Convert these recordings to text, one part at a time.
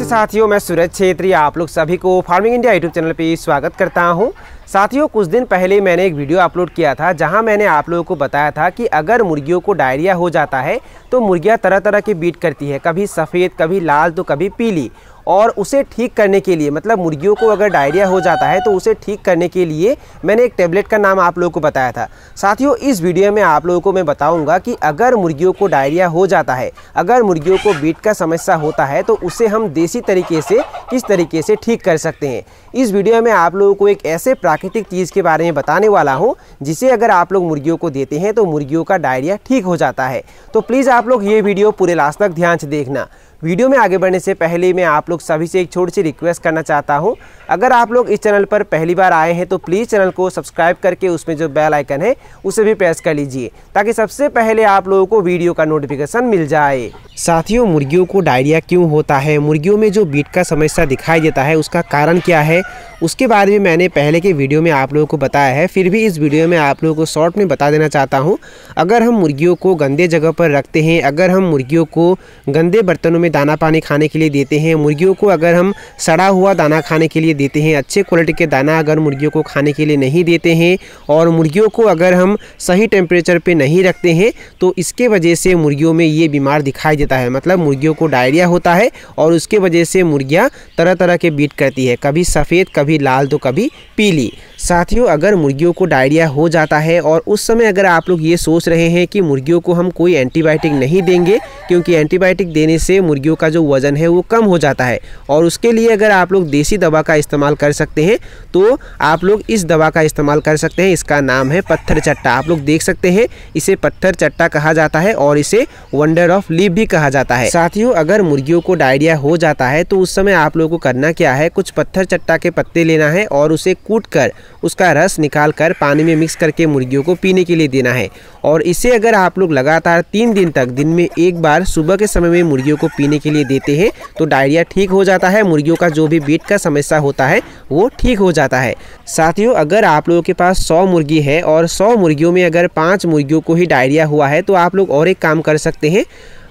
नमस्ते साथियों मैं सूरज छेत्री आप लोग सभी को फार्मिंग इंडिया यूट्यूब चैनल पे स्वागत करता हूं साथियों कुछ दिन पहले मैंने एक वीडियो अपलोड किया था जहां मैंने आप लोगों को बताया था कि अगर मुर्गियों को डायरिया हो जाता है तो मुर्गियां तरह तरह की बीट करती है कभी सफ़ेद कभी लाल तो कभी पीली और उसे ठीक करने के लिए मतलब मुर्गियों को अगर डायरिया हो जाता है तो उसे ठीक करने के लिए मैंने एक टेबलेट का नाम आप लोगों को बताया था साथियों इस वीडियो में आप लोगों को मैं बताऊंगा कि अगर मुर्गियों को डायरिया हो जाता है अगर मुर्गियों को बीट का समस्या होता है तो उसे हम देसी तरीके से किस तरीके से ठीक कर सकते हैं इस वीडियो में आप लोगों को एक ऐसे प्राकृतिक चीज़ के बारे में बताने वाला हूँ जिसे अगर आप लोग मुर्गियों को देते हैं तो मुर्गियों का डायरिया ठीक हो जाता है तो प्लीज़ आप लोग ये वीडियो पूरे लास्ट तक ध्यान से देखना वीडियो में आगे बढ़ने से पहले मैं आप लोग सभी से एक छोटी सी रिक्वेस्ट करना चाहता हूँ अगर आप लोग इस चैनल पर पहली बार आए हैं तो प्लीज़ चैनल को सब्सक्राइब करके उसमें जो बेल आइकन है उसे भी प्रेस कर लीजिए ताकि सबसे पहले आप लोगों को वीडियो का नोटिफिकेशन मिल जाए साथियों मुर्गियों को डायरिया क्यों होता है मुर्गियों में जो बीट का समस्या दिखाई देता है उसका कारण क्या है उसके बारे में मैंने पहले के वीडियो में आप लोगों को बताया है फिर भी इस वीडियो में आप लोगों को शॉर्ट में बता देना चाहता हूँ अगर हम मुर्गियों को गंदे जगह पर रखते हैं अगर हम मुर्गियों को गंदे बर्तनों में में दाना पानी खाने के लिए देते हैं मुर्गियों को अगर हम सड़ा हुआ दाना खाने के लिए देते हैं अच्छे क्वालिटी के दाना अगर मुर्गियों को खाने के लिए नहीं देते हैं और मुर्गियों को अगर हम सही टेम्परेचर पर नहीं रखते हैं तो इसके वजह से मुर्गियों में ये बीमार दिखाई देता है मतलब मुर्गियों को डायरिया होता है और उसके वजह से मुर्गियाँ तरह तरह के बीट करती है कभी सफ़ेद कभी लाल तो कभी पीली साथियों अगर मुर्गियों को डायरिया हो जाता है और उस समय अगर आप लोग ये सोच रहे हैं कि मुर्गियों को हम कोई एंटीबायोटिक नहीं देंगे क्योंकि एंटीबायोटिक देने से मुर्गी मुर्गियों का जो वज़न है वो कम हो जाता है और उसके लिए अगर आप लोग देसी दवा का इस्तेमाल कर सकते हैं तो आप लोग इस दवा का इस्तेमाल कर सकते हैं इसका नाम है पत्थर चट्टा आप लोग देख सकते हैं इसे पत्थर चट्टा कहा जाता है और इसे वंडर ऑफ लीव भी कहा जाता है साथियों अगर मुर्गियों को डायरिया हो जाता है तो उस समय आप लोगों को करना क्या है कुछ पत्थर चट्टा के पत्ते लेना है और उसे कूट कर उसका रस निकाल कर पानी में मिक्स करके मुर्गियों को पीने के लिए देना है और इसे अगर आप लोग लगातार तीन दिन तक दिन में एक बार सुबह के समय में मुर्गियों को पीने पीने के लिए देते हैं तो डायरिया ठीक हो जाता है मुर्गियों का जो भी बीट का समस्या होता है वो ठीक हो जाता है साथियों अगर आप लोगों के पास सौ मुर्गी है और सौ मुर्गियों में अगर पाँच मुर्गियों को ही डायरिया हुआ है तो आप लोग और एक काम कर सकते हैं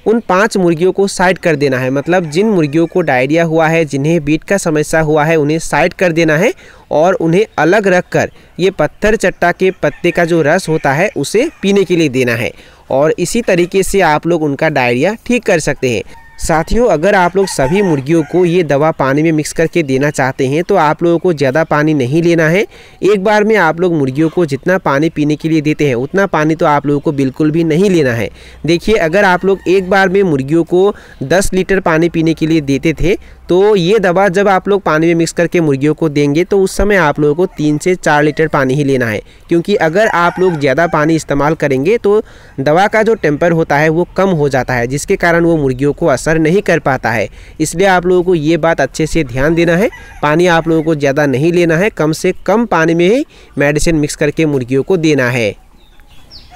उन पांच मुर्गियों को साइड कर देना है मतलब जिन मुर्गियों को डायरिया हुआ है जिन्हें बीट का समस्या हुआ है उन्हें साइड कर देना है और उन्हें अलग रख कर ये पत्थर चट्टा के पत्ते का जो रस होता है उसे पीने के लिए देना है और इसी तरीके से आप लोग उनका डायरिया ठीक कर सकते हैं साथियों अगर आप लोग सभी मुर्गियों को ये दवा पानी में मिक्स करके देना चाहते हैं तो आप लोगों को ज़्यादा पानी नहीं लेना है एक बार में आप लोग मुर्गियों को जितना पानी पीने के लिए देते हैं उतना पानी तो आप लोगों को बिल्कुल भी नहीं लेना है देखिए अगर आप लोग एक बार में मुर्गियों को दस लीटर पानी पीने के लिए देते थे तो ये दवा जब आप लोग पानी में मिक्स करके मुर्गियों को देंगे तो उस समय आप लोगों को तीन से चार लीटर पानी ही लेना है क्योंकि अगर आप लोग ज़्यादा पानी इस्तेमाल करेंगे तो दवा का जो टेम्पर होता है वो कम हो जाता है जिसके कारण वो मुर्गियों को असर असर नहीं कर पाता है इसलिए आप लोगों को ये बात अच्छे से ध्यान देना है पानी आप लोगों को ज़्यादा नहीं लेना है कम से कम पानी में ही मेडिसिन मिक्स करके मुर्गियों को देना है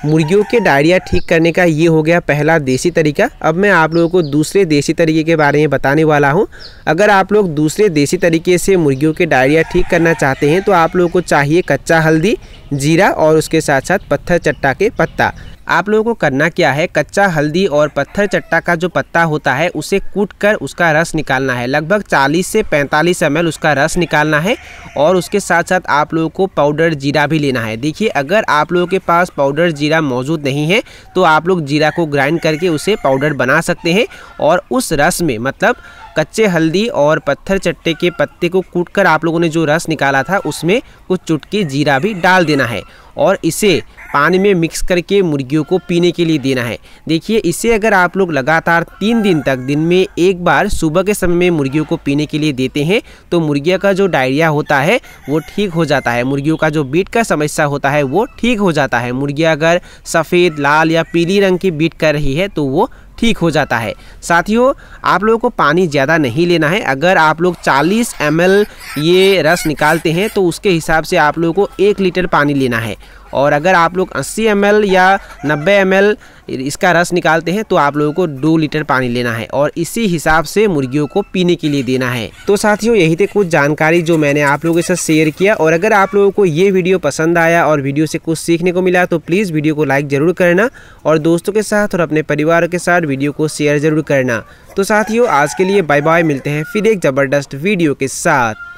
मुर्गियों के डायरिया ठीक करने का ये हो गया पहला देसी तरीका अब मैं आप लोगों को दूसरे देसी तरीके के बारे में बताने वाला हूँ अगर आप लोग दूसरे देसी तरीके से मुर्गियों के डायरिया ठीक करना चाहते हैं तो आप लोगों को चाहिए कच्चा हल्दी जीरा और उसके साथ साथ पत्थर चट्टा के पत्ता आप लोगों को करना क्या है कच्चा हल्दी और पत्थर चट्टा का जो पत्ता होता है उसे कूट कर उसका रस निकालना है लगभग 40 से 45 एम उसका रस निकालना है और उसके साथ साथ आप लोगों को पाउडर जीरा भी लेना है देखिए अगर आप लोगों के पास पाउडर जीरा मौजूद नहीं है तो आप लोग जीरा को ग्राइंड करके उसे पाउडर बना सकते हैं और उस रस में मतलब कच्चे हल्दी और पत्थर चट्टे के पत्ते को कूट आप लोगों ने जो रस निकाला था उसमें कुछ चुटकी जीरा भी डाल देना है और इसे पानी में मिक्स करके मुर्गियों को पीने के लिए देना है देखिए इसे अगर आप लोग लगातार तीन दिन तक दिन में एक बार सुबह के समय में मुर्गियों को पीने के लिए देते हैं तो मुर्गिया का जो डायरिया होता है वो ठीक हो जाता है मुर्गियों का जो बीट का समस्या होता है वो ठीक हो जाता है मुर्गिया अगर सफ़ेद लाल या पीली रंग की बीट कर रही है तो वो ठीक हो जाता है साथियों आप लोगों को पानी ज़्यादा नहीं लेना है अगर आप लोग 40 एम ये रस निकालते हैं तो उसके हिसाब से आप लोगों को एक लीटर पानी लेना है और अगर आप लोग 80 एम या 90 एम इसका रस निकालते हैं तो आप लोगों को दो लीटर पानी लेना है और इसी हिसाब से मुर्गियों को पीने के लिए देना है तो साथियों यही थे कुछ जानकारी जो मैंने आप लोगों के साथ शेयर किया और अगर आप लोगों को ये वीडियो पसंद आया और वीडियो से कुछ सीखने को मिला तो प्लीज़ वीडियो को लाइक ज़रूर करना और दोस्तों के साथ और अपने परिवार के साथ वीडियो को शेयर ज़रूर करना तो साथियों आज के लिए बाय बाय मिलते हैं फिर एक ज़बरदस्त वीडियो के साथ